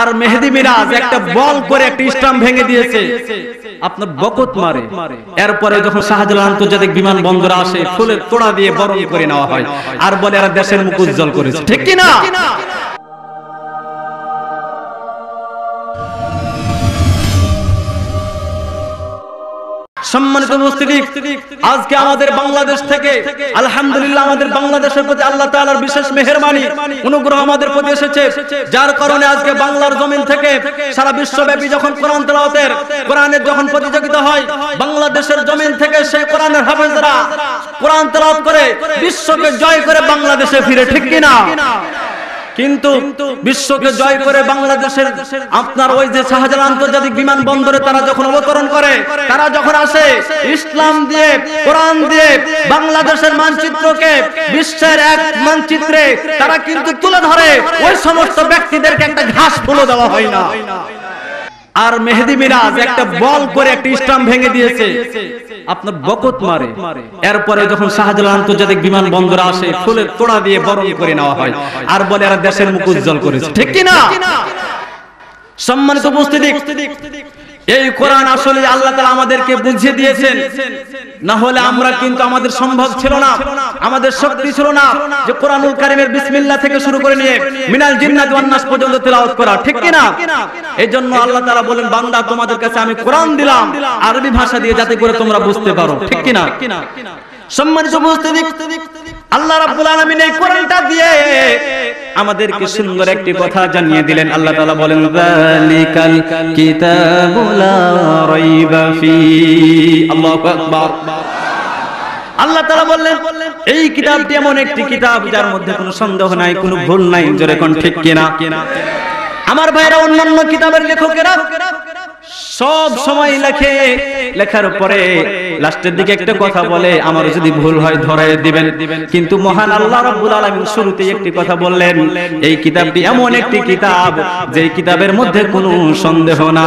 আর মেহেদি মিরাজ একটা বল করে একটা স্টাম্প ভেঙে দিয়েছে আপনার বকত মারে এরপরে যখন শাহজালাল আন্তর্জাতিক বিমান বন্দর আসে ফুলের তোড়া দিয়ে বরণ করে নেওয়া হয় আর বলে এরা দেশের মুখ উজ্জ্বল করেছে ঠিক কিনা সম্মানিত মুস্তিক আজকে আমাদের বাংলাদেশ থেকে আলহামদুলিল্লাহ আমাদের বাংলাদেশের প্রতি আল্লাহ তাআলার বিশেষ মেহেরবানি অনুগ্রহ আমাদের প্রতি এসেছে যার কারণে আজকে বাংলার জমিন থেকে সারা বিশ্বব্যাপী যখন কোরআন তেলাওয়াতের কোরআনের যখন প্রতিযোগিতা হয় বাংলাদেশের জমিন থেকে সেই কোরআনের হাফেজরা কোরআন তেলাওয়াত করে বিশ্বকে জয় করে বাংলাদেশে ফিরে ঠিক কিনা কিন্তু বিশ্বকে জয় করে বাংলাদেশের আপনার ওই যে শাহজাল আন্তর্জাতিক বিমানবন্দরে তারা যখন অবতরণ করে তারা যখন আসে ইসলাম দিয়ে কোরআন দিয়ে বাংলাদেশের মানচিত্রকে বিশ্বের এক মানচিত্রে তারা কিন্তু তুলে ধরে ওই সমস্ত ব্যক্তিদেরকে একটা ঘাস বলে দেওয়া হয় না আর মেহেদি মিরাজ একটা বল করে একটা স্টাম্প ভেঙে দিয়েছে আপনার বকত মারে এরপরে যখন শাহজালাল আন্তর্জাতিক বিমান বন্দর আসে ফুলের তোড়া দিয়ে বরণ করে নেওয়া হয় আর বলে এরা দেশের মুখ উজ্জ্বল করেছে ঠিক কিনা সম্মানিত উপস্থিতি এই কোরআন আসলে আল্লাহ তালা আমাদেরকে বুঝিয়ে দিয়েছেন না হলে আমরা কিন্তু আমাদের সম্ভব ছিল না আমাদের শক্তি ছিল না যে কোরআনুল কারিমের বিসমিল্লা থেকে শুরু করে নিয়ে মিনাল জিন্নাত ওয়ান্নাস পর্যন্ত তেলাওয়াত করা ঠিক কি না এই জন্য আল্লাহ তাআলা বলেন বান্দা তোমাদের কাছে আমি কোরআন দিলাম আরবি ভাষা দিয়ে যাতে করে তোমরা বুঝতে পারো ঠিক কি না সম্মানিত উপস্থিতি আল্লাহ রাব্বুল আলামিন এই কোরআনটা দিয়ে আমাদেরকে সুন্দর একটি কথা জানিয়ে দিলেন আল্লাহ তাআলা বলেন যালিকাল কিতাবুলা রাইবা ফি আল্লাহু আকবার আল্লাহ তাআলা বললেন এই কিতাবটি এমন একটি কিতাব যার মধ্যে কোনো সন্দেহ নাই কোনো ভুল নাই জোরে কোন ঠিক কিনা আমার ভাইরা অন্যান্য কিতাবের লেখকেরা সব সময় লেখে লেখার পরে লাস্টের দিকে একটা কথা বলে আমার যদি ভুল হয় ধরে দিবেন কিন্তু মহান আল্লাহ রাব্বুল আলামিন শুরুতে একটি কথা বললেন এই কিতাবটি এমন একটি কিতাব যেই কিতাবের মধ্যে কোনো সন্দেহ না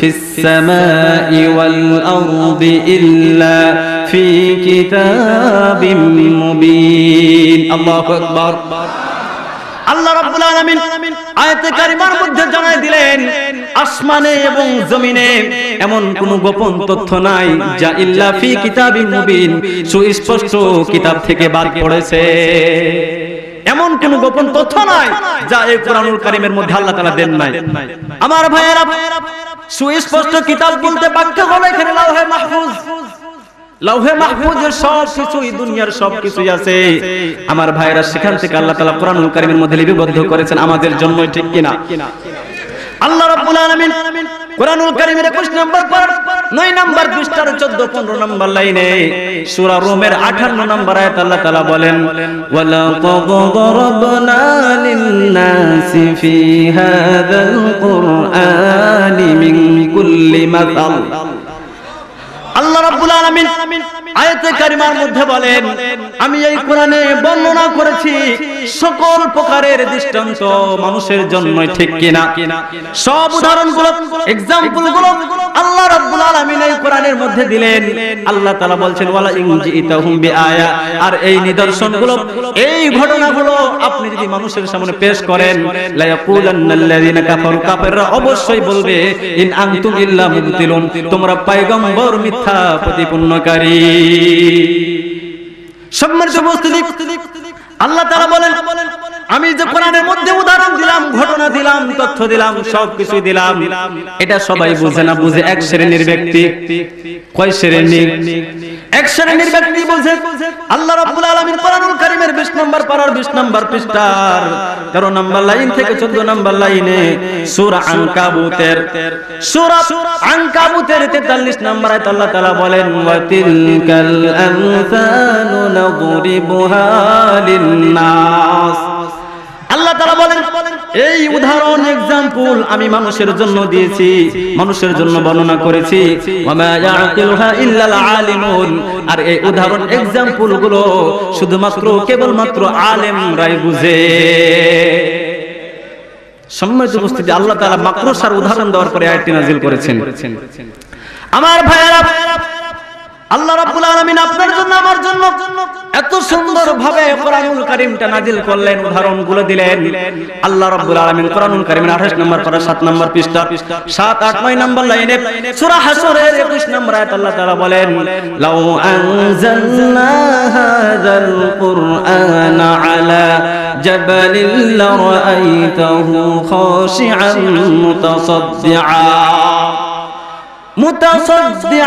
في السماء والأرض إلا في كتاب مبين الله أكبر আল্লাহ রাব্বুল আলামিন আয়াতে কারিমার মধ্যে জানাই দিলেন আসমানে এবং জমিনে এমন কোন গোপন তথ্য নাই যা ইল্লা ফি কিতাবিন মুবিন সুস্পষ্ট কিতাব থেকে বার পড়েছে এমন কোন গোপন তথ্য নাই যা এই কোরআনুল কারিমের মধ্যে আল্লাহ তাআলা দেন নাই আমার ভাইয়েরা সুস্পষ্ট কিতাব বলতে বাক্য হলো এখানে লাউহে মাহফুজ মাহফুজের সব দুনিয়ার সব কিছুই আছে আমার ভাইরা সেখান থেকে আল্লাহ তাআলা কোরআনুল কারীমের মধ্যে লিপিবদ্ধ করেছেন আমাদের জন্যই ঠিক কিনা আল্লাহ রাব্বুল আলামিন কোরআনুল কারীমের 21 নম্বর পারা 9 নম্বর পৃষ্ঠার 14 15 নম্বর লাইনে সূরা রোমের 58 নম্বর আয়াত আল্লাহ তাআলা বলেন ওয়ালা দারাবনা লিন ফি হাদাল কুরআনি মিন কুল্লি মাসাল আল্লাহ রাব্বুল আলামিন আয়াতে কারিমার মধ্যে বলেন আমি এই কোরআনে বর্ণনা করেছি সকল প্রকারের দৃষ্টান্ত মানুষের জন্য ঠিক কিনা সব এক্সাম্পল গুলো আল্লাহ রাব্বুল আলামিন এই কোরআনের মধ্যে দিলেন আল্লাহ তাআলা বলছেন ওয়ালা ইউজিতাহুম বিআয়া আর এই নিদর্শন গুলো এই ঘটনাগুলো আপনি যদি মানুষের সামনে পেশ করেন লা ইয়াকুলান্নাল্লাযিনা কাফারু কাফিররা অবশ্যই বলবে ইন আনতুম ইল্লা মুবতিলুন তোমরা পয়গম্বর মিথ্যা প্রতিপন্নকারী আমি যে কোরআনের মধ্যে উদাহরণ দিলাম ঘটনা দিলাম তথ্য দিলাম সবকিছু দিলাম এটা সবাই বুঝে না বুঝে এক শ্রেণীর ব্যক্তি কয় শ্রেণীর এক শ্রেণীর ব্যক্তি বলছে আল্লাহ রাব্বুল আলামিন কোরআনুল কারীমের 20 নম্বর পারার 20 নম্বর পৃষ্ঠার 13 নম্বর লাইন থেকে 14 নম্বর লাইনে সূরা আনকাবুতের সূরা আনকাবুতের 43 নম্বর আয়াত আল্লাহ তাআলা বলেন ওয়া তিলকাল আমসালু নাদরিবুহা লিন-নাস আল্লাহ তাআলা বলেন এই উদাহরণ এক্সাম্পল আমি মানুষের জন্য দিয়েছি মানুষের জন্য বর্ণনা করেছি আর এই উদাহরণ এক্সাম্পল গুলো শুধুমাত্র কেবলমাত্র আলেম আলেমরাই বুঝে সম্মানিত উপস্থিতি আল্লাহ তাআলা মাকড়সার উদাহরণ দেওয়ার পরে আয়াতটি নাজিল করেছেন আমার ভাইয়েরা আল্লাহ রাব্বুল আলামিন আপনার জন্য আমার জন্য এত সুন্দর ভাবে কোরআনুল কারীমটা নাজিল করলেন উদাহরণগুলো দিলেন আল্লাহ রাব্বুল আলামিন কোরআনুল কারীমের 28 নম্বর পারা 7 নম্বর পৃষ্ঠা 7 8 9 নম্বর লাইনে সূরা হাসরের 21 নম্বর আয়াত আল্লাহ তাআলা বলেন লাউ আনজালনা হাযাল কুরআনা আলা জাবালিল লারাইতাহু খাশিআন মুতাসাদ্দিআ মুতাসাদ্দিআ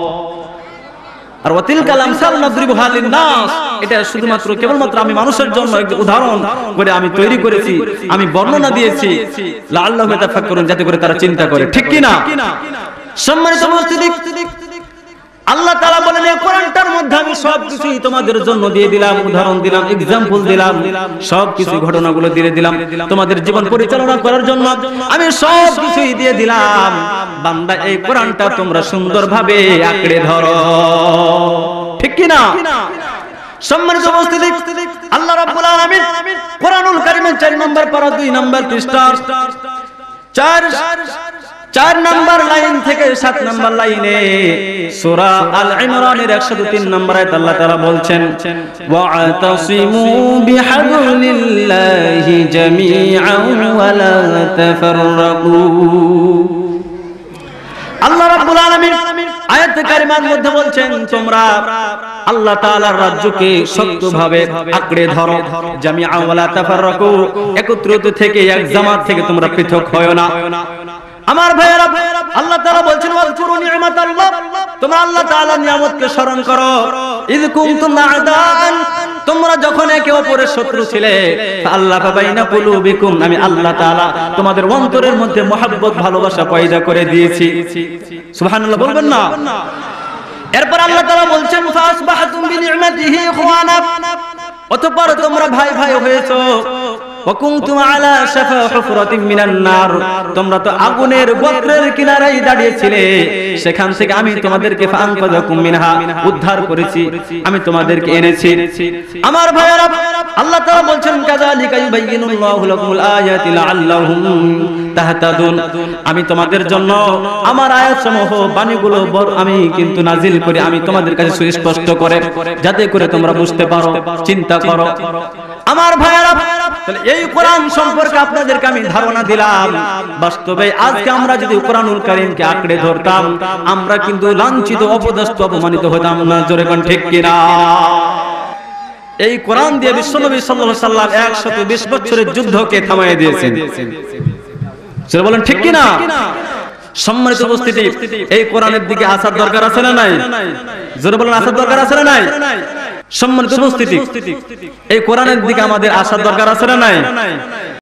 আর অতিল কালাম সালনাদ্রিবু হালিন নাস এটা শুধুমাত্র কেবলমাত্র আমি মানুষের জন্য একটি উদাহরণ করে আমি তৈরি করেছি আমি বর্ণনা দিয়েছি লাল লাআল্লাহু ইয়াতাফাক্কারুন যাতে করে তারা চিন্তা করে ঠিক কিনা না সম্মানিত আল্লাহ তালা বলেন এই কোরআনটার মধ্যে আমি সবকিছুই তোমাদের জন্য দিয়ে দিলাম উদাহরণ দিলাম এক্সাম্পল দিলাম সবকিছু ঘটনাগুলো দিয়ে দিলাম তোমাদের জীবন পরিচালনা করার জন্য আমি সবকিছুই দিয়ে দিলাম বান্দা এই কোরআনটা তোমরা সুন্দরভাবে আঁকড়ে ধরো ঠিক কি না সম্মানিত উপস্থিতি আল্লাহ রাব্বুল আলামিন কোরআনুল কারীমের 4 নম্বর পারা 2 নম্বর পৃষ্ঠা 4 চার নাম্বার লাইন থেকে সাত নাম্বার লাইনে সুরা আল ইমরানের 103 নম্বর আয়াত আল্লাহ তাআলা বলছেন আল্লাহ রাব্বুল আলামিন আয়াত কারিমার মধ্যে বলছেন তোমরা আল্লাহ তাআলার রাজ্যকে শক্তভাবে আঁকড়ে ধরো জামিআ ওয়া তাফাররাকু একত্রিত থেকে এক জামাত থেকে তোমরা পৃথক হয় না আমার ভাইয়েরা আল্লাহ তাআলা বলছেন ওয়াল কুরু নি'মাতাল্লাহ তোমরা আল্লাহ তাআলার নিয়ামতকে স্মরণ করো ইয কুনতুম আদান তোমরা যখন একে অপরের শত্রু ছিলে আল্লাহ বাবাইনা কুলুবিকুম আমি আল্লাহ তাআলা তোমাদের অন্তরের মধ্যে মহব্বত ভালোবাসা পয়দা করে দিয়েছি সুবহানাল্লাহ বলবেন না এরপর আল্লাহ তাআলা বলছেন ফাসবাহতুম বিনি'মাতিহি ইখওয়ানা অতঃপর তোমরা ভাই ভাই হয়েছো ওয়াকুনতুম আলা শাফা হুফরাতিন মিনান নার তোমরা তো আগুনের গর্তের কিনারায় দাঁড়িয়েছিলে সেখান থেকে আমি তোমাদেরকে ফানফাযাকুম মিনহা উদ্ধার করেছি আমি তোমাদেরকে এনেছি আমার ভাইরা আল্লাহ তাআলা বলছেন কাযালিকা ইউবাইয়িনুল্লাহু লাকুমুল আয়াতি লাআল্লাহুম আমি তোমাদের জন্য আমার আয়াতসমূহ বাণীগুলো আমি কিন্তু নাজিল করি আমি তোমাদের কাছে সুস্পষ্ট করে যাতে করে তোমরা বুঝতে পারো চিন্তা করো আমার ভাইয়েরা এই কোরআন সম্পর্কে আপনাদেরকে আমি ধারণা দিলাম বাস্তবে আজকে আমরা যদি কোরআনুল কারিমকে আঁকড়ে ধরতাম আমরা কিন্তু লাঞ্ছিত অপদস্ত অপমানিত হতাম না জোরে কোন ঠিক কিনা এই কোরআন দিয়ে বিশ্বনবী সাল্লাল্লাহু আলাইহি সাল্লাম 120 বছরের যুদ্ধকে থামিয়ে দিয়েছেন সেটা বলেন ঠিক কিনা সম্মানিত উপস্থিতি এই কোরআনের দিকে আসার দরকার আছে না নাই জোরে বলেন আসার দরকার আছে না নাই সম্মানিত উপস্থিতি এই কোরআনের দিকে আমাদের আসার দরকার আছে না নাই